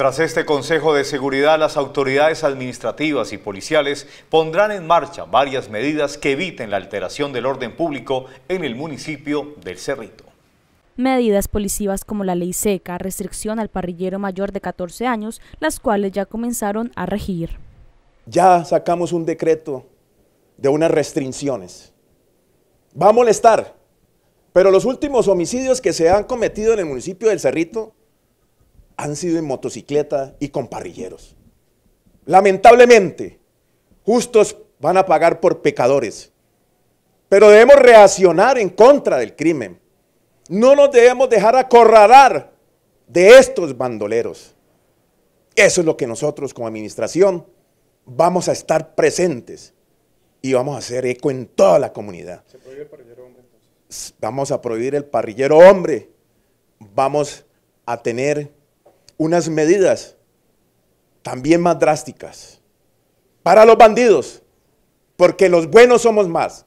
Tras este Consejo de Seguridad, las autoridades administrativas y policiales pondrán en marcha varias medidas que eviten la alteración del orden público en el municipio del Cerrito. Medidas policivas como la ley seca, restricción al parrillero mayor de 14 años, las cuales ya comenzaron a regir. Ya sacamos un decreto de unas restricciones. Va a molestar, pero los últimos homicidios que se han cometido en el municipio del Cerrito han sido en motocicleta y con parrilleros. Lamentablemente, justos van a pagar por pecadores, pero debemos reaccionar en contra del crimen. No nos debemos dejar acorralar de estos bandoleros. Eso es lo que nosotros como administración vamos a estar presentes y vamos a hacer eco en toda la comunidad. ¿Se prohíbe el parrillero hombre entonces? Vamos a prohibir el parrillero hombre. Vamos a tener unas medidas también más drásticas para los bandidos, porque los buenos somos más.